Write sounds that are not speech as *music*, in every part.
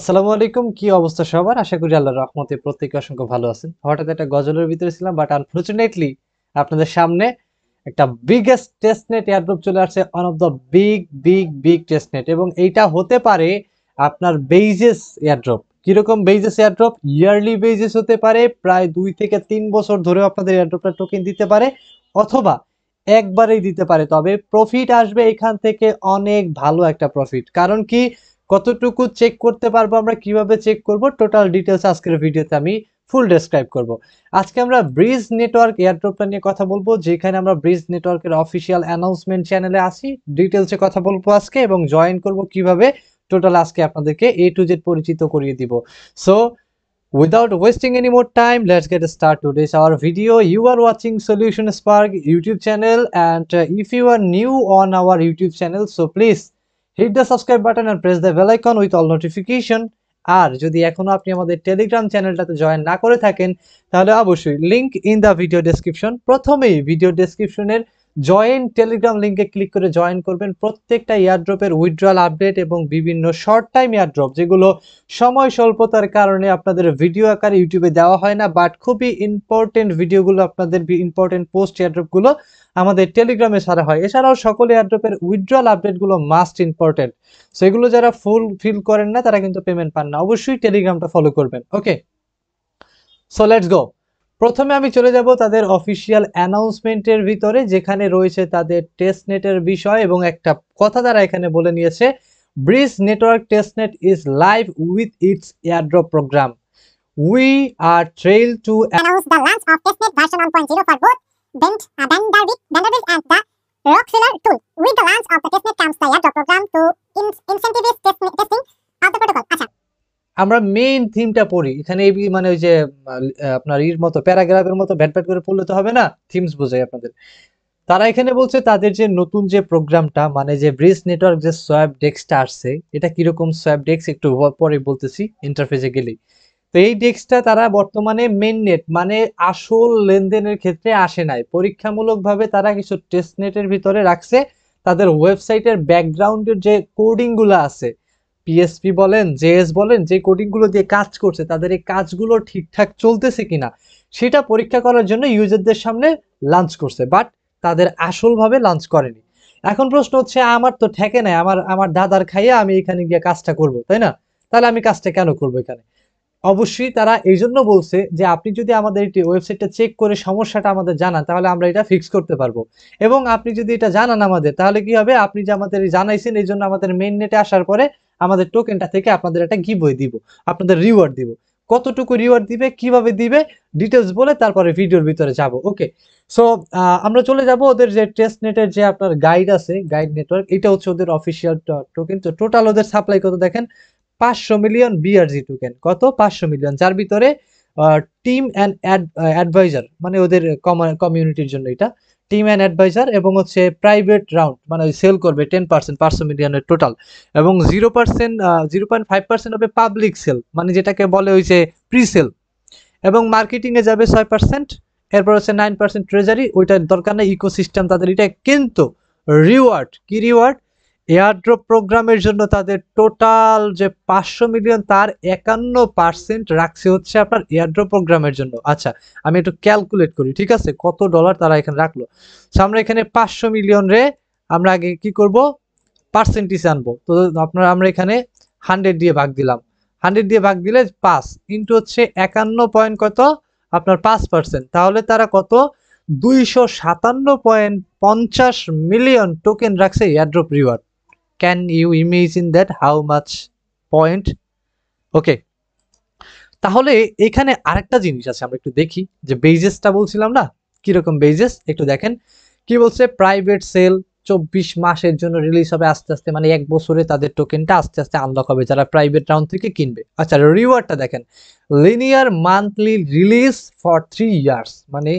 আসসালামু আলাইকুম কি অবস্থা সবার আশা করি আল্লাহর রহমতে প্রত্যেকে অসংখ্য ভালো আছেন হঠাৎ একটা গজলের ভিতরে ছিলাম বাট আনফর্চুনেটলি আপনাদের সামনে একটা বিগেস্ট টেস্টনেট এয়ারড্রপ চলে আসছে one of the big big big testnet এবং এইটা হতে পারে আপনার বেইজেস এয়ারড্রপ কীরকম বেইজেস এয়ারড্রপ ইয়ারলি বেইজেস হতে পারে প্রায় দুই থেকে তিন বছর ধরেও আপনাদের এয়ারড্রপটা টোকেন দিতে পারে অথবা একবারেই দিতে পারে তবে প্রফিট আসবে এখান থেকে অনেক ভালো একটা প্রফিট কারণ কি কতটুকু চেক করতে পারবো আমরা কিভাবে চেক করব টোটাল ডিটেলস আজকের ভিডিওতে আমি ফুল ডেসক্রাইব করব আজকে আমরা ব্রিজ নেটওয়ার্ক এয়ারড্রপটা নিয়ে কথা বলবো যেখানে আমরা ব্রিজ নেটওয়ার্কের অফিসিয়াল অ্যানাউন্সমেন্ট চ্যানেলে আসি ডিটেলসে কথা বলবো আজকে এবং জয়েন করব কিভাবে টোটাল আজকে আপনাদেরকে এ টু জেড পরিচিত করিয়ে দিব so without wasting any more time let's get start to our our video you are watching Solution Spark YouTube channel and if you are new on our YouTube channel so please hit the subscribe button and press the bell icon with all notification আর যদি এখনও আপনি আমাদের Telegram চ্যানেলটাতে join না করে থাকেন তাহলে অবশ্যই link in the video description প্রথমেই ভিডিও ডেসক্রিপশনের জয়েন টেলিগ্রাম লিঙ্কে ক্লিক করে জয়েন করবেন প্রত্যেকটা ইয়ারড্রপের উইথড্রয়াল আপডেট এবং বিভিন্ন শর্ট টাইম ইয়ারড্রপ যেগুলো সময় স্বল্পতার কারণে আপনাদের ভিডিও আকারে ইউটিউবে দেওয়া হয় না বাট খুবই ইম্পর্টেন্ট ভিডিওগুলো আপনাদের ইম্পর্টেন্ট পোস্ট ইয়ারড্রপগুলো আমাদের টেলিগ্রামে সারা হয় এছাড়াও সকল এয়ারড্রপের উইথড্রয়াল আপডেটগুলো মাস্ট ইম্পর্টেন্ট সো এগুলো যারা ফুল ফিল করেন না তারা কিন্তু পেমেন্ট পান না অবশ্যই টেলিগ্রামটা ফলো করবেন ওকে সো লেটস গো প্রথমে আমি চলে যাব তাদের অফিসিয়াল অ্যানাউন্সমেন্টের ভিতরে যেখানে রয়েছে তাদের টেস্ট নেটের বিষয় এবং একটা কথা তারা এখানে বলে নিয়েছে bridge network testnet is live with its airdrop program we are thrilled to announce the launch of testnet version 1.0 for both Bent, uh, Vanderbilt, Vanderbilt and the Rockefeller tool. With the launch of the testnet comes the airdrop program to in incentivize test testing আমরা main থিমটা পড়ি এখানে এই মানে ওই যে আপনার ইর মতো প্যারাগ্রাফের মতো ভ্যাটভ্যাট করে পড়লে তো হবে না থিমস বোঝাই আপনাদের তারা এখানে বলছে তাদের যে নতুন যে প্রোগ্রামটা মানে যে ব্রিজ নেটওয়ার্ক যে সোয়াব ডেস্কটা আসছে এটা কিরকম সোয়াব ডেস্ক একটু পরে বলতেছি ইন্টারফেসে গেলেই তো এই ডেস্কটা তারা বর্তমানে মেন নেট মানে আসল লেনদেনের ক্ষেত্রে আসে নাই পরীক্ষামূলকভাবে তারা কিছু টেস্ট নেটের ভিতরে রাখছে তাদের ওয়েবসাইটের ব্যাকগ্রাউন্ডের যে কোডিংগুলো আছে পিএসপি বলেন জেএস বলেন যে কোডিংগুলো দিয়ে কাজ করছে তাদের এই কাজগুলো ঠিকঠাক চলতেছে কিনা সেটা পরীক্ষা করার জন্য ইউজারদের সামনে লাঞ্চ করছে বাট তাদের আসলভাবে লাঞ্চ করেনি এখন প্রশ্ন হচ্ছে আমার তো ঠেকে নাই আমার আমার দাদার খাইয়ে আমি এখানে গিয়ে কাজটা করব তাই না তাহলে আমি কাজটা কেন করব এখানে অবশ্যই তারা এই জন্য বলছে যে আপনি যদি আমাদের এটি ওয়েবসাইটটা চেক করে সমস্যাটা আমাদের জানান তাহলে আমরা এটা ফিক্স করতে পারবো এবং আপনি যদি এটা জানান আমাদের তাহলে কি হবে আপনি যে আমাদের জানাইছেন এই জন্য আমাদের মেন নেটে আসার পরে আমাদের টোকেনটা থেকে আপনাদের একটা গিভওয়ে দিব আপনাদের রিওয়ার্ড দিব কতটুকু রিওয়ার্ড দিবে কিভাবে দিবে ডিটেলস বলে তারপরে ভিডিওর ভিতরে যাব ওকে সো আমরা চলে যাব ওদের যে টেস্ট নেটের যে আপনার গাইড আছে গাইড নেটওয়ার্ক এটা হচ্ছে ওদের অফিসিয়াল টোকেন তো টোটাল ওদের সাপ্লাই কত দেখেন পাঁচশো মিলিয়ন বিআরজি টোকেন কত পাঁচশো মিলিয়ন যার ভিতরে টিম অ্যান্ড অ্যাডভাইজার মানে ওদের কমিউনিটির জন্য এটা টিম অ্যান্ড অ্যাডভাইজার এবং হচ্ছে প্রাইভেট রাউন্ড মানে ওই সেল করবে টেন পার্সেন্ট পার্সো মিলিয়নের টোটাল এবং zero percent zero point five percent হবে পাবলিক সেল মানে যেটাকে বলে ওই যে প্রি সেল এবং মার্কেটিংয়ে যাবে ছয় পার্সেন্ট এরপর হচ্ছে নাইন পার্সেন্ট ট্রেজারি ওইটার দরকার নেই ইকোসিস্টেম তাদের এটা কিন্তু রিওয়ার্ড কি রিওয়ার্ড এয়ারড্রপ প্রোগ্রামের জন্য তাদের টোটাল যে পাঁচশো মিলিয়ন তার একান্ন পার্সেন্ট রাখছে হচ্ছে আপনার এয়ারড্রপ প্রোগ্রামের জন্য আচ্ছা আমি একটু ক্যালকুলেট করি ঠিক আছে কত ডলার তারা এখানে রাখলো আমরা এখানে পাঁচশো মিলিয়ন রে আমরা আগে কি করব পার্সেন্টেজ আনবো তো আপনার আমরা এখানে হান্ড্রেড দিয়ে ভাগ দিলাম হান্ড্রেড দিয়ে ভাগ দিলে পাঁচ ইন্টু হচ্ছে একান্ন পয়েন্ট কত আপনার পাঁচ পার্সেন্ট তাহলে তারা কত দুইশো সাতান্ন পয়েন্ট পঞ্চাশ মিলিয়ন টোকেন রাখছে airdrop reward can you imagine that how much point okay তাহলে এখানে আরেকটা জিনিস আছে আমরা একটু দেখি যে বেজেসটা বলছিলাম না কীরকম বেজেস একটু দেখেন কি বলছে প্রাইভেট সেল চব্বিশ মাসের জন্য রিলিজ হবে আস্তে আস্তে মানে এক বছরে তাদের টোকেনটা আস্তে আস্তে আনলক হবে যারা প্রাইভেট রাউন্ড থেকে কিনবে আচ্ছা রিওয়ার্ডটা দেখেন linear monthly release for three years মানে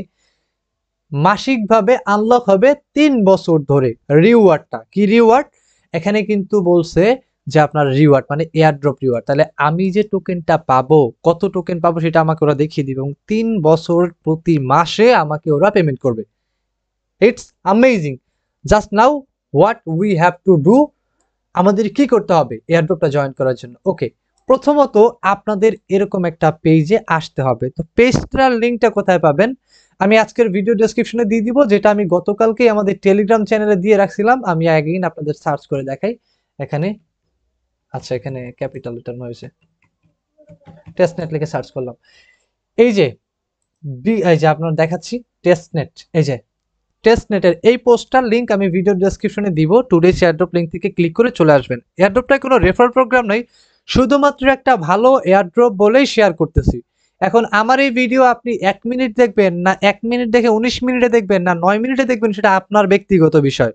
মাসিকভাবে আনলক হবে তিন বছর ধরে রিওয়ার্ডটা কি রিওয়ার্ড এখানে কিন্তু বলছে যে আপনার রিওয়ার্ড মানে ড্রপ রিওয়ার্ড তাহলে আমি যে টোকেনটা পাবো কত টোকেন পাবো সেটা আমাকে ওরা দেখিয়ে দিবে এবং তিন বছর প্রতি মাসে আমাকে ওরা পেমেন্ট করবে it's amazing just now what we have to do আমাদের কি করতে হবে ড্রপটা জয়েন করার জন্য ওকে প্রথমত আপনাদের এরকম একটা পেজে আসতে হবে তো পেজটার লিঙ্কটা কোথায় পাবেন আমি আজকের ভিডিও ডেসক্রিপশনে দিয়ে দিব যেটা আমি গতকালকেই আমাদের টেলিগ্রাম চ্যানেলে দিয়ে রাখছিলাম আমি অ্যাগেইন আপনাদের সার্চ করে দেখাই এখানে আচ্ছা এখানে ক্যাপিটাল রিটার্ন হয়েছে টেস্টনেট লিখে সার্চ করলাম এই যে এই যে আপনার দেখাচ্ছি টেস্টনেট এই যে টেস্টনেটের এই পোস্টটার লিঙ্ক আমি ভিডিও ডেসক্রিপশনে দিব টুডেজ এয়ারড্রপ লিঙ্ক থেকে ক্লিক করে চলে আসবেন এয়ারড্রপটায় কোনো রেফার প্রোগ্রাম নেই শুধুমাত্র একটা ভালো এয়ারড্রপ বলেই শেয়ার করতেছি এখন আমার এই ভিডিও আপনি এক মিনিট দেখবেন না এক মিনিট দেখে উনিশ মিনিটে দেখবেন না নয় মিনিটে দেখবেন সেটা আপনার ব্যক্তিগত বিষয়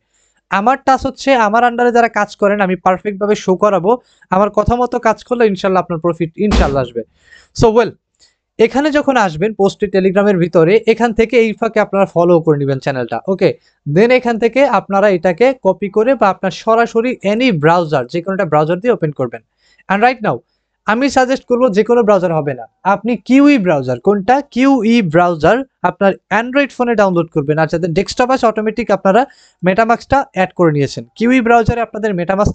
আমার টাস হচ্ছে আমার আন্ডারে যারা কাজ করেন আমি পারফেক্টভাবে শো করাবো আমার কথা মতো কাজ করলে ইনশাল্লাহ আপনার প্রফিট ইনশাল্লাহ আসবে সো ওয়েল এখানে যখন আসবেন পোস্টে টেলিগ্রামের ভিতরে এখান থেকে এই ফাঁকে আপনারা ফলো করে নেবেন চ্যানেলটা ওকে দেন এখান থেকে আপনারা এটাকে কপি করে বা আপনার সরাসরি এনি ব্রাউজার যে কোনো একটা ব্রাউজার দিয়ে ওপেন করবেন অ্যান্ড রাইট নাও আমি সাজেস্ট করব যে কোনো ব্রাউজার হবে না আপনি কিউই ব্রাউজার e কোনটা কিউই ব্রাউজার e আপনার অ্যান্ড্রয়েড ফোনে ডাউনলোড করবেন আর যাদের ডেস্কটপ আছে অটোমেটিক আপনারা মেটামাক্সটা অ্যাড করে নিয়েছেন কিউই ব্রাউজারে e আপনাদের মেটামাক্স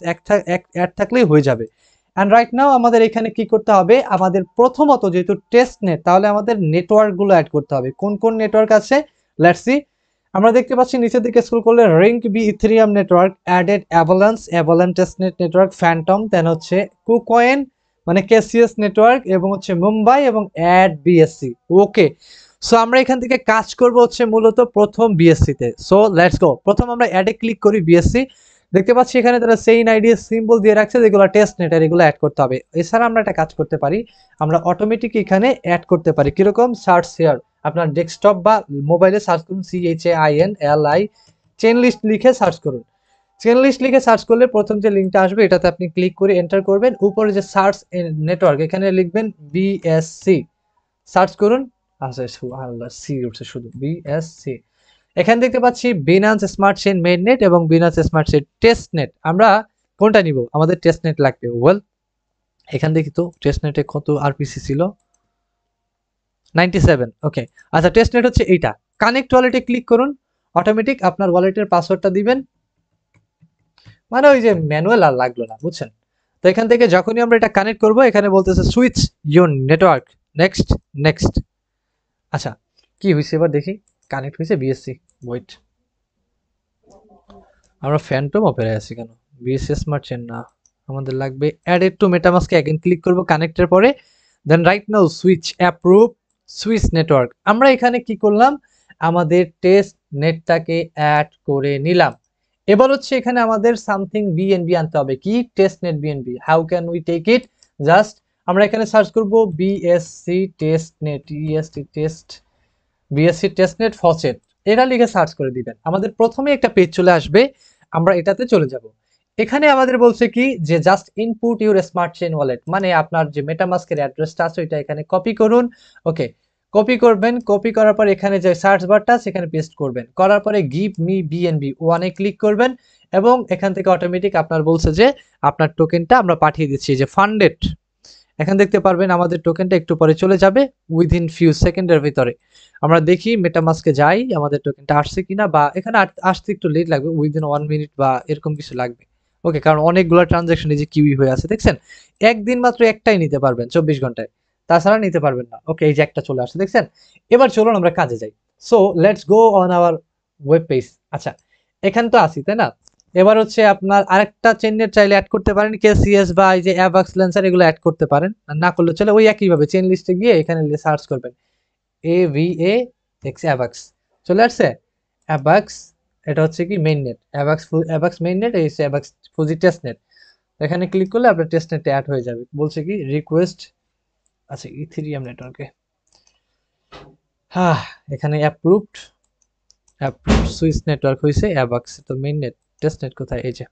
অ্যাড থাকলেই হয়ে যাবে অ্যান্ড রাইট নাও আমাদের এখানে কি করতে হবে আমাদের প্রথমত যেহেতু টেস্ট নেট তাহলে আমাদের নেটওয়ার্কগুলো অ্যাড করতে হবে কোন কোন নেটওয়ার্ক আছে ল্যাটসি আমরা দেখতে পাচ্ছি নিচের দিকে স্কুল করলে Rinkeby Ethereum network added avalanche avalanche net network Fantom then হচ্ছে কুকয়েন মানে কেসিএস নেটওয়ার্ক এবং হচ্ছে মুম্বাই এবং অ্যাড বিএসসি ওকে সো আমরা এখান থেকে কাজ করব হচ্ছে মূলত প্রথম বিএসসিতে সো লেটস গো প্রথম আমরা অ্যাডে ক্লিক করি বিএসসি দেখতে পাচ্ছি এখানে তারা সেইন আইডি সিম্বল দিয়ে রাখছে যেগুলো টেস্ট নেটার এগুলো অ্যাড করতে হবে এছাড়া আমরা একটা কাজ করতে পারি আমরা অটোমেটিক এখানে অ্যাড করতে পারি কীরকম সার্চ হেয়ার আপনার ডেস্কটপ বা মোবাইলে সার্চ করুন C H A I N L I chain list লিখে সার্চ করুন স্ক্যান লিস্ট লিখে সার্চ করলে প্রথম যে লিঙ্কটা আসবে এটাতে আপনি ক্লিক করে এন্টার করবেন উপরে যে সার্চ নেটওয়ার্ক এখানে লিখবেন বিএসসি সার্চ করুন আচ্ছা আল্লাহ সি উঠছে শুধু বিএসসি এখানে দেখতে পাচ্ছি Binance smart chain main net এবং Binance smart chain test net আমরা কোনটা নিব আমাদের টেস্ট নেট লাগবে ওয়েল এখান দেখি তো টেস্ট নেটে কত আরপিসি ছিল নাইনটি সেভেন ওকে আচ্ছা টেস্ট নেট হচ্ছে এইটা কানেক্ট ওয়ালেটে ক্লিক করুন অটোমেটিক আপনার ওয়ালেটের পাসওয়ার্ডটা দিবেন মানে ওই যে ম্যানুয়াল আর লাগলো না বুঝছেন তো এখান থেকে যখনই আমরা এটা কানেক্ট করব এখানে বলতেছে switch your network next next আচ্ছা কি হয়েছে এবার দেখি কানেক্ট হয়েছে বিএসসি ওয়েট আমরা ফ্যান্টম অপেরে আছি কেন বিএসসি স্মার্ট চেন না আমাদের লাগবে অ্যাডেড টু মেটামাস্কে অ্যাগেন ক্লিক করব কানেক্টের পরে then right now switch approve switch network আমরা এখানে কি করলাম আমাদের টেস্ট নেটটাকে অ্যাড করে নিলাম এবার হচ্ছে এখানে আমাদের সামথিং বিএনবি আনতে হবে কি test net BNB how can we take it just আমরা এখানে সার্চ করব বিএসসি টেস্ট নেট ইএসটি test BSC test net faucet এটা লিখে সার্চ করে দিবেন আমাদের প্রথমে একটা পেজ চলে আসবে আমরা এটাতে চলে যাব এখানে আমাদের বলছে কি যে just input your smart chain wallet মানে আপনার যে মেটামাস্কের অ্যাড্রেসটা আছে ওইটা এখানে কপি করুন ওকে কপি করবেন কপি করার পর এখানে যে সার্চ বারটা সেখানে পেস্ট করবেন করার পরে গিভ মি বিএনবি ওয়ানে ক্লিক করবেন এবং এখান থেকে অটোমেটিক আপনার বলছে যে আপনার টোকেনটা আমরা পাঠিয়ে দিচ্ছি যে ফান্ডেড এখানে দেখতে পারবেন আমাদের টোকেনটা একটু পরে চলে যাবে উইদিন ফিউ সেকেন্ডের ভিতরে আমরা দেখি মেটামাসকে যাই আমাদের টোকেনটা আসছে কিনা বা এখানে আসতে একটু লেট লাগবে উইদিন ওয়ান মিনিট বা এরকম কিছু লাগবে ওকে কারণ অনেকগুলো ট্রানজ্যাকশন এই যে কিউই হয়ে আছে দেখছেন একদিন মাত্র একটাই নিতে পারবেন চব্বিশ ঘন্টায় তাছাড়া নিতে পারবেন না ওকে এই যে একটা চলে আসছে দেখছেন এবার চলুন আমরা কাজে যাই so let's go on our web page আচ্ছা এখান তো আসি তাই না এবার হচ্ছে আপনার আরেকটা চেনের চাইলে অ্যাড করতে পারেন কে সিএস বা এই যে অ্যাবাক্স লেন্সার এগুলো অ্যাড করতে পারেন আর না করলে চলে ওই একইভাবে চেন লিস্টে গিয়ে এখানে সার্চ করবেন এ ভি এ এক্স অ্যাবাক্স চলে আসছে অ্যাবাক্স এটা হচ্ছে কি মেইন নেট অ্যাবাক্স অ্যাবাক্স মেইন নেট এই অ্যাবাক্স ফুজি টেস্ট নেট এখানে ক্লিক করলে আপনার টেস্ট নেটে অ্যাড হয়ে যাবে বলছে কি রিকোয়েস্ট আচ্ছা ইথেরিয়াম নেটওয়ার্কে হ্যাঁ এখানে অ্যাপ্রুভড অ্যাপ্রুভ সুইচ নেটওয়ার্ক হয়েছে অ্যাবাক্স তো মেইন নেট টেস্ট নেট কোথায় এই যে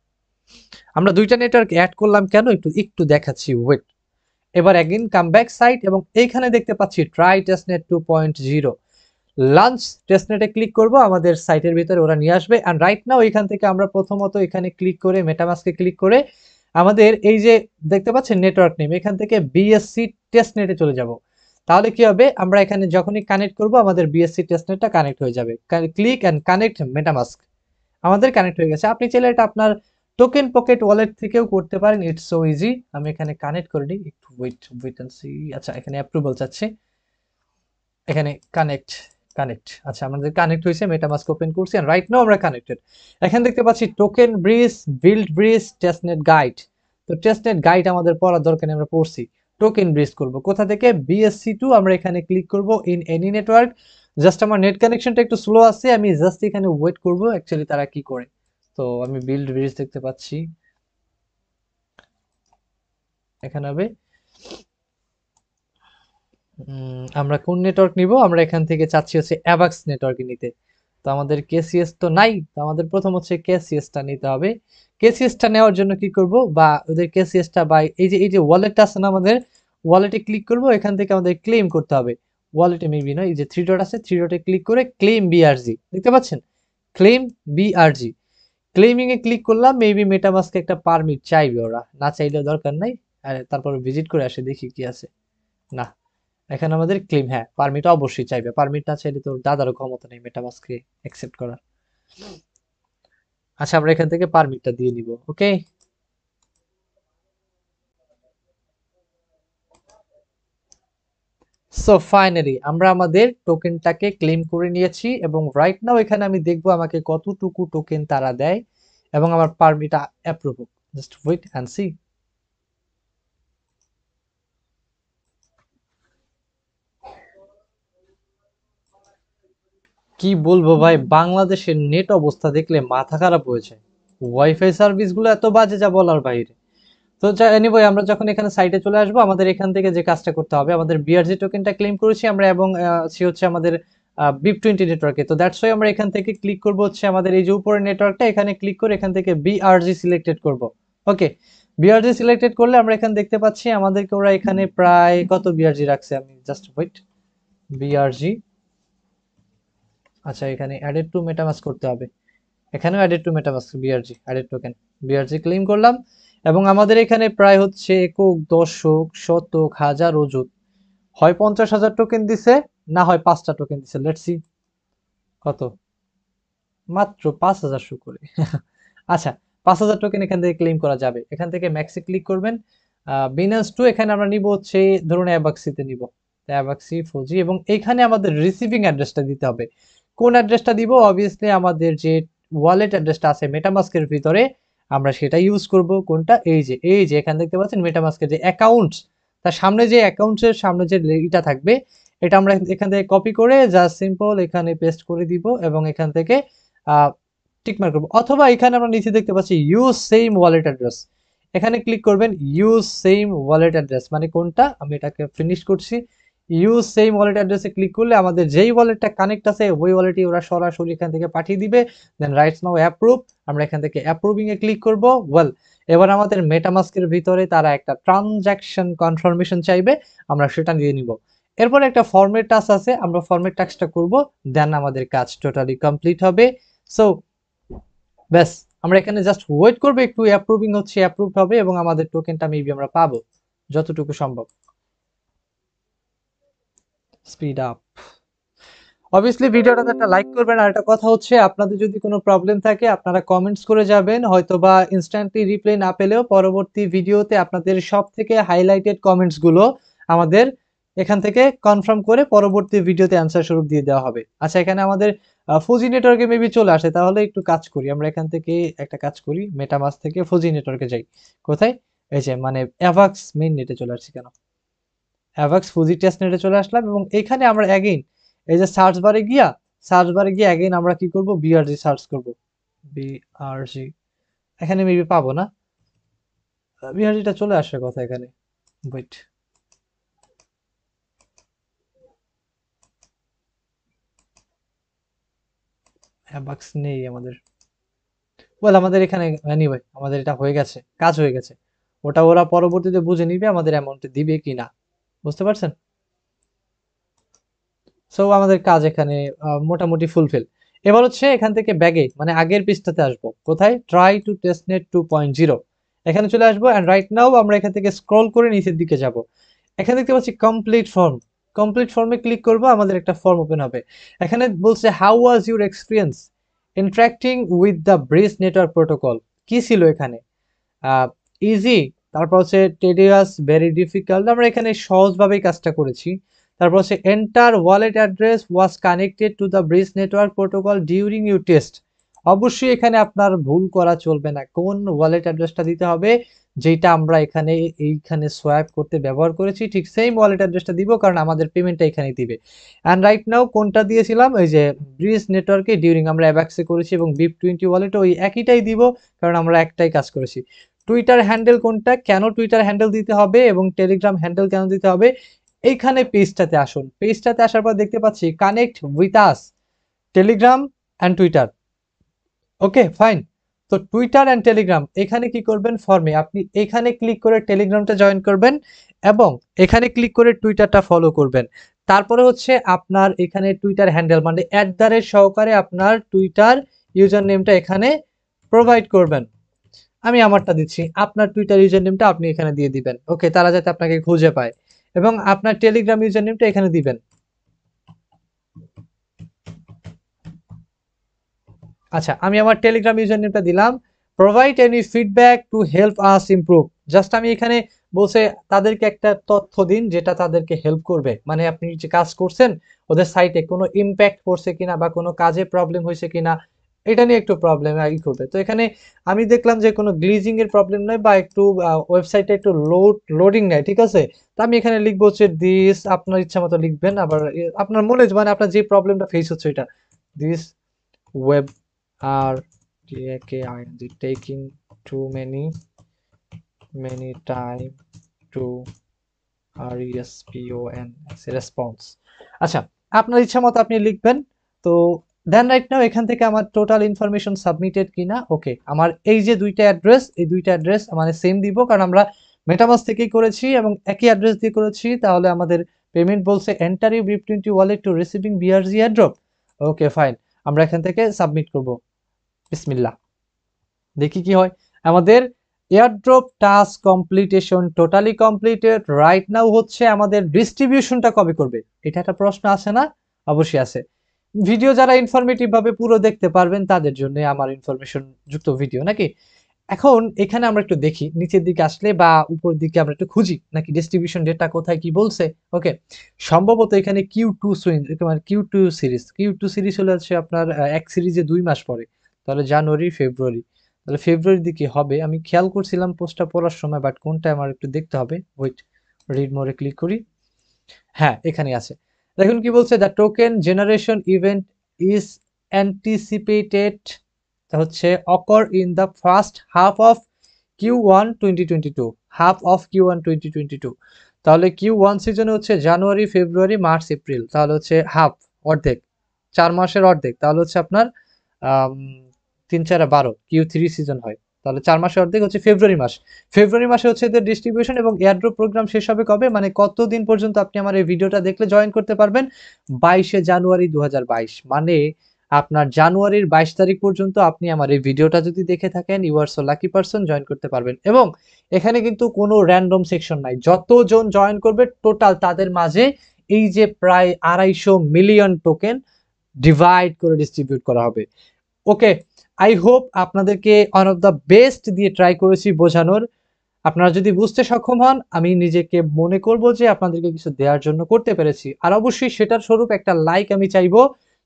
আমরা দুইটা নেটওয়ার্ক অ্যাড করলাম কেন একটু একটু দেখাচ্ছি ওয়েট এবার অ্যাগেন কাম ব্যাক সাইট এবং এইখানে দেখতে পাচ্ছি try test net two point zero launch টেস্টনেটে ক্লিক করব আমাদের সাইটের ভিতরে ওরা নিয়ে আসবে অ্যান্ড রাইট নাও এখান থেকে আমরা প্রথমত এখানে ক্লিক করে মেটামাসকে ক্লিক করে আমাদের এই যে দেখতে পাচ্ছেন নেটওয়ার্ক নেম এখান থেকে বিএসসি টেস্ট নেটে চলে যাব তাহলে কি হবে আমরা এখানে যখনই কানেক্ট করব আমাদের বিএসসি টেস্ট নেটটা কানেক্ট হয়ে যাবে ক্লিক অ্যান্ড কানেক্ট মেটামাস্ক আমাদের কানেক্ট হয়ে গেছে আপনি চাইলে এটা আপনার টোকেন পকেট ওয়ালেট থেকেও করতে পারেন ইটস সো ইজি আমি এখানে কানেক্ট করে নিই একটু ওয়েট ওয়েট অ্যান্ড সি আচ্ছা এখানে অ্যাপ্রুভাল চাচ্ছে এখানে কানেক্ট কানেক্ট আচ্ছা আমাদের কানেক্ট হয়েছে মেটামাস্ক ওপেন করছি অ্যান্ড রাইট নাও আমরা কানেক্টেড এখানে দেখতে পাচ্ছি token bridge build bridge testnet guide তো টেস্টনেট গাইড আমাদের পড়ার দরকার আমরা পড়ছি টোকেন ব্রিজ করব কোথা থেকে বিএসসি টু আমরা এখানে ক্লিক করব ইন এনি নেটওয়ার্ক জাস্ট আমার নেট কানেকশনটা একটু স্লো আছে আমি জাস্ট এখানে ওয়েট করব অ্যাকচুয়ালি তারা কি করে তো আমি বিল্ড ব্রিজ দেখতে পাচ্ছি এখানে হবে আমরা কোন নেটওয়ার্ক নিব আমরা এখান থেকে চাচ্ছি হচ্ছে অ্যাবাক্স নেটওয়ার্কে নিতে তো আমাদের কেসিএস তো নাই তো আমাদের প্রথম হচ্ছে কেসিএসটা নিতে হবে কেসিএসটা নেওয়ার জন্য কি করব বা ওদের কেসিএসটা বা এই যে এই যে ওয়ালেটটা আছে না আমাদের ওয়ালেটে ক্লিক করব এখান থেকে আমাদের ক্লেম করতে হবে ওয়ালেটে মেবি নয় এই যে থ্রি ডট আছে থ্রি ডটে ক্লিক করে ক্লেম বিআরজি দেখতে পাচ্ছেন ক্লেম বিআরজি ক্লেমিংয়ে ক্লিক করলাম মেবি মেটামাস্কে একটা পারমিট চাইবে ওরা না চাইলেও দরকার নাই আর তারপর ভিজিট করে আসে দেখি কি আছে না এখানে আমাদের ক্লেম হ্যাঁ পারমিট অবশ্যই চাইবে পারমিট না চাইলে তোর দাদারও ক্ষমতা নেই মেটামাস্ককে অ্যাকসেপ্ট করার আচ্ছা আমরা এখান থেকে পারমিটটা দিয়ে নিব ওকে সো ফাইনালি আমরা আমাদের টোকেনটাকে ক্লেম করে নিয়েছি এবং রাইট নাও এখানে আমি দেখব আমাকে কতটুকু টোকেন তারা দেয় এবং আমার পারমিটটা approve just wait and see কি বলবো ভাই বাংলাদেশের নেট অবস্থা দেখলে মাথা খারাপ হয়েছে ওয়াইফাই সার্ভিসগুলো এত বাজে যা বলার বাইরে তো এনিওয়ে আমরা যখন এখানে সাইটে চলে আসবো আমাদের এখান থেকে যে কাজটা করতে হবে আমাদের বিআরজি টোকেনটা ক্লেম করেছি আমরা এবং সে হচ্ছে আমাদের বিপ টোয়েন্টি নেটওয়ার্কে তো দ্যাটস ওয়াই আমরা এখান থেকে ক্লিক করবো হচ্ছে আমাদের এই যে উপরের নেটওয়ার্কটা এখানে ক্লিক করে এখান থেকে বিআরজি সিলেক্টেড করব ওকে বিআরজি সিলেক্টেড করলে আমরা এখানে দেখতে পাচ্ছি আমাদেরকে ওরা এখানে প্রায় কত বিআরজি রাখছে আমি জাস্ট ওয়েট বিআরজি আচ্ছা এখানে অ্যাডেড টু মেটামাস করতে হবে এখানেও added to MetaMask BRG added token BRG claim করলাম এবং আমাদের এখানে প্রায় হচ্ছে একক দশক শতক হাজার ওজুত হয় পঞ্চাশ হাজার টোকেন দিছে না হয় পাঁচটা টোকেন দিছে লেটসি কত মাত্র পাঁচ হাজার শু করে *laughs* আচ্ছা পাঁচ হাজার টোকেন এখান থেকে ক্লেম করা যাবে এখান থেকে ম্যাক্সি ক্লিক করবেন বিনাস টু এখানে আমরা নিব হচ্ছে ধরুন অ্যাবাক্সিতে নিব অ্যাবাক্সি জি এবং এখানে আমাদের রিসিভিং অ্যাড্রেসটা দিতে হবে কোন অ্যাড্রেসটা দিব অবভিয়াসলি আমাদের যে ওয়ালেট অ্যাড্রেসটা আছে মেটামাস্কের ভিতরে আমরা সেটা ইউজ করব কোনটা এই যে এই যে এখানে দেখতে পাচ্ছেন মেটামাস্কের যে অ্যাকাউন্টস তার সামনে যে অ্যাকাউন্টসের সামনে যে এটা থাকবে এটা আমরা এখান থেকে কপি করে জাস্ট সিম্পল এখানে পেস্ট করে দিব এবং এখান থেকে টিকমার করবো অথবা এখানে আমরা নিচে দেখতে পাচ্ছি ইউজ সেম ওয়ালেট অ্যাড্রেস এখানে ক্লিক করবেন ইউজ সেম ওয়ালেট অ্যাড্রেস মানে কোনটা আমি এটাকে ফিনিশ করছি ইউজ সেই ওয়ালেট অ্যাড্রেসে ক্লিক করলে আমাদের যেই ওয়ালেটটা কানেক্ট আছে ওই ওয়ালেটই ওরা সরাসরি এখান থেকে পাঠিয়ে দিবে দেন রাইটস নাও অ্যাপ্রুভ আমরা এখান থেকে অ্যাপ্রুভিংয়ে ক্লিক করব ওয়েল এবার আমাদের মেটামাস্কের ভিতরে তারা একটা ট্রানজ্যাকশন কনফার্মেশন চাইবে আমরা সেটা নিয়ে নিব এরপরে একটা ফর্মেট টাস্ক আছে আমরা ফর্মেট টাস্কটা করব দেন আমাদের কাজ টোটালি কমপ্লিট হবে সো ব্যাস আমরা এখানে জাস্ট ওয়েট করবো একটু অ্যাপ্রুভিং হচ্ছে অ্যাপ্রুভ হবে এবং আমাদের টোকেনটা মেবি আমরা পাবো যতটুকু সম্ভব স্পিড আপ অবভিয়াসলি ভিডিওটা একটা লাইক করবেন আর একটা কথা হচ্ছে আপনাদের যদি কোনো প্রবলেম থাকে আপনারা কমেন্টস করে যাবেন হয়তো বা ইনস্ট্যান্টলি রিপ্লাই না পেলেও পরবর্তী ভিডিওতে আপনাদের সব থেকে হাইলাইটেড কমেন্টসগুলো আমাদের এখান থেকে কনফার্ম করে পরবর্তী ভিডিওতে অ্যান্সার স্বরূপ দিয়ে দেওয়া হবে আচ্ছা এখানে আমাদের ফোজি নেটওয়ার্কে মেবি চলে আসে তাহলে একটু কাজ করি আমরা এখান থেকে একটা কাজ করি মেটামাস থেকে ফোজি নেটওয়ার্কে যাই কোথায় এই যে মানে অ্যাভাক্স মেইন নেটে চলে আসছি কেন অ্যাভাক্স ফুজি টেস্ট নেটে চলে আসলাম এবং এখানে আমরা অ্যাগেইন এই যে সার্চ বারে গিয়া সার্চ বারে গিয়ে অ্যাগেইন আমরা কি করব বিআরজি সার্চ করব বিআরজি এখানে মেবি পাবো না বিআরজিটা চলে আসার কথা এখানে ওয়েট অ্যাভাক্স নেই আমাদের বল আমাদের এখানে এনিওয়ে আমাদের এটা হয়ে গেছে কাজ হয়ে গেছে ওটা ওরা পরবর্তীতে বুঝে নিবে আমাদের অ্যামাউন্টে দিবে কি না বুঝতে পারছেন সো আমাদের কাজ এখানে মোটামুটি ফুলফিল এবার হচ্ছে এখান থেকে ব্যাগে মানে আগের পৃষ্ঠাতে আসবো কোথায় try to test net two point zero এখানে চলে আসবো অ্যান্ড রাইট নাও আমরা এখান থেকে স্ক্রল করে নিচের দিকে যাব এখানে দেখতে পাচ্ছি কমপ্লিট ফর্ম কমপ্লিট ফর্মে ক্লিক করবো আমাদের একটা ফর্ম ওপেন হবে এখানে বলছে how was your experience interacting with the bridge network protocol কি ছিল এখানে ইজি তারপর হচ্ছে টেডিয়াস ভেরি ডিফিকাল্ট আমরা এখানে সহজভাবেই কাজটা করেছি তারপর হচ্ছে enter wallet address was connected to the bridge network protocol during you test অবশ্যই এখানে আপনার ভুল করা চলবে না কোন ওয়ালেট অ্যাড্রেসটা দিতে হবে যেটা আমরা এখানে এইখানে সোয়াইপ করতে ব্যবহার করেছি ঠিক সেম ওয়ালেট অ্যাড্রেসটা দিব কারণ আমাদের পেমেন্টটা এখানে দিবে অ্যান্ড রাইট নাও কোনটা দিয়েছিলাম ওই যে ব্রিজ নেটওয়ার্কে ডিউরিং আমরা অ্যাবাক্সে করেছি এবং বিপ টোয়েন্টি ওয়ালেটও ওই একইটাই দিব কারণ আমরা একটাই কাজ করেছি টুইটার হ্যান্ডেল কোনটা কেন টুইটার হ্যান্ডেল দিতে হবে এবং টেলিগ্রাম হ্যান্ডেল কেন দিতে হবে এইখানে পেজটাতে আসুন পেজটাতে আসার পর দেখতে পাচ্ছি connect with us Telegram and Twitter okay fine তো টুইটার অ্যান্ড টেলিগ্রাম এখানে কি করবেন ফর্মে আপনি এখানে ক্লিক করে টেলিগ্রামটা জয়েন করবেন এবং এখানে ক্লিক করে টুইটারটা ফলো করবেন তারপরে হচ্ছে আপনার এখানে টুইটার হ্যান্ডেল মানে অ্যাট দ্য রেট সহকারে আপনার টুইটার ইউজার নেমটা এখানে প্রোভাইড করবেন আমি আমারটা দিচ্ছি আপনার টুইটার ইউজার নেমটা আপনি এখানে দিয়ে দিবেন ওকে তারা যাতে আপনাকে খুঁজে পায় এবং আপনার টেলিগ্রাম ইউজার নেমটা এখানে দিবেন আচ্ছা আমি আমার টেলিগ্রাম ইউজার নেমটা দিলাম provide any feedback to help us improve just আমি এখানে বসে তাদেরকে একটা তথ্য দিন যেটা তাদেরকে হেল্প করবে মানে আপনি যে কাজ করছেন ওদের সাইটে কোনো ইম্প্যাক্ট পড়ছে কিনা বা কোনো কাজে প্রবলেম হয়েছে কিনা এটা নিয়ে একটু প্রবলেম আগে করবে তো এখানে আমি দেখলাম যে কোনো গ্লিজিং এর প্রবলেম নয় বা একটু ওয়েবসাইটে একটু লোড লোডিং নাই ঠিক আছে তো আমি এখানে লিখবো হচ্ছে দিস আপনার ইচ্ছা মতো লিখবেন আবার আপনার মনে মানে আপনার যে প্রবলেমটা ফেস হচ্ছে এটা this web are K I taking too many many time to R O N response আচ্ছা আপনার ইচ্ছা মতো আপনি লিখবেন তো দেন রাইট নাও এখান থেকে আমার টোটাল ইনফরমেশন সাবমিটেড কিনা ওকে আমার এই যে দুইটা অ্যাড্রেস এই দুইটা অ্যাড্রেস মানে সেম দিব কারণ আমরা মেটামাস থেকেই করেছি এবং একই অ্যাড্রেস দিয়ে করেছি তাহলে আমাদের পেমেন্ট বলছে enter you BEP twenty wallet to receiving BRG airdrop okay fine আমরা এখান থেকে সাবমিট করব বিসমিল্লা দেখি কি হয় আমাদের airdrop task completion totally completed right now হচ্ছে আমাদের ডিস্ট্রিবিউশনটা কবে করবে এটা একটা প্রশ্ন আছে না অবশ্যই আছে ভিডিও যারা ইনফরমেটিভ ভাবে পুরো দেখতে পারবেন তাদের জন্য আমার ইনফরমেশন যুক্ত ভিডিও নাকি এখন এখানে আমরা একটু দেখি নিচের দিকে আসলে বা উপরের দিকে আমরা একটু খুঁজি নাকি ডিস্ট্রিবিউশন ডেটা কোথায় কি বলছে ওকে সম্ভবত এখানে কিউ টু মানে Q two series Q two series হলে আছে আপনার এক সিরিজে দুই মাস পরে তাহলে জানুয়ারি ফেব্রুয়ারি তাহলে ফেব্রুয়ারির দিকে হবে আমি খেয়াল করছিলাম পোস্টটা পড়ার সময় বাট কোনটা আমার একটু দেখতে হবে ওয়েট রিড মোরে ক্লিক করি হ্যাঁ এখানে আছে দেখুন কি বলছে the token generation event is anticipated হচ্ছে occur in the first half of Q one twenty twenty two half of Q one twenty twenty two তাহলে কিউ ওয়ান সিজনে হচ্ছে জানুয়ারি ফেব্রুয়ারি মার্চ এপ্রিল তাহলে হচ্ছে হাফ অর্ধেক চার মাসের অর্ধেক তাহলে হচ্ছে আপনার তিন চার বারো কিউ থ্রি সিজন হয় তাহলে চার মাসে অর্ধেক হচ্ছে ফেব্রুয়ারি মাস ফেব্রুয়ারি মাসে হচ্ছে এদের ডিস্ট্রিবিউশন এবং এয়ারড্রপ প্রোগ্রাম শেষ হবে কবে মানে কতদিন পর্যন্ত আপনি আমার এই ভিডিওটা দেখলে জয়েন করতে পারবেন বাইশে জানুয়ারি দু মানে আপনার জানুয়ারির বাইশ তারিখ পর্যন্ত আপনি আমার এই ভিডিওটা যদি দেখে থাকেন you are so lucky person join করতে পারবেন এবং এখানে কিন্তু কোনো র্যান্ডম সেকশন নাই যতজন জয়েন করবে টোটাল তাদের মাঝে এই যে প্রায় আড়াইশো মিলিয়ন টোকেন ডিভাইড করে ডিস্ট্রিবিউট করা হবে ওকে আই হোপ আপনাদেরকে ওয়ান অফ দ্য বেস্ট দিয়ে ট্রাই করেছি বোঝানোর আপনারা যদি বুঝতে সক্ষম হন আমি নিজেকে মনে করব যে আপনাদেরকে কিছু দেওয়ার জন্য করতে পেরেছি আর অবশ্যই সেটার স্বরূপ একটা লাইক আমি চাইবো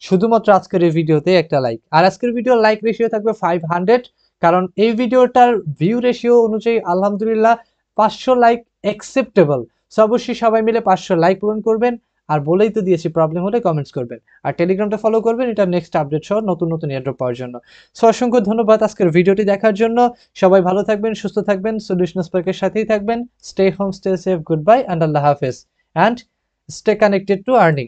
শুধুমাত্র আজকের এই ভিডিওতে একটা লাইক আর আজকের ভিডিও লাইক রেশিও থাকবে ফাইভ হান্ড্রেড কারণ এই ভিডিওটার ভিউ রেশিও অনুযায়ী আলহামদুলিল্লাহ পাঁচশো লাইক অ্যাকসেপ্টেবল সো অবশ্যই সবাই মিলে পাঁচশো লাইক পূরণ করবেন আর বলেই তো দিয়েছি প্রবলেম হলে কমেন্টস করবেন আর টেলিগ্রামটা ফলো করবেন এটা নেক্সট আপডেট সহ নতুন নতুন এয়ারড্রপ পাওয়ার জন্য সো অসংখ্য ধন্যবাদ আজকের ভিডিওটি দেখার জন্য সবাই ভালো থাকবেন সুস্থ থাকবেন সলিউশন স্পার্কের সাথেই থাকবেন stay home stay safe good bye and আল্লাহ হাফেজ and stay connected to earning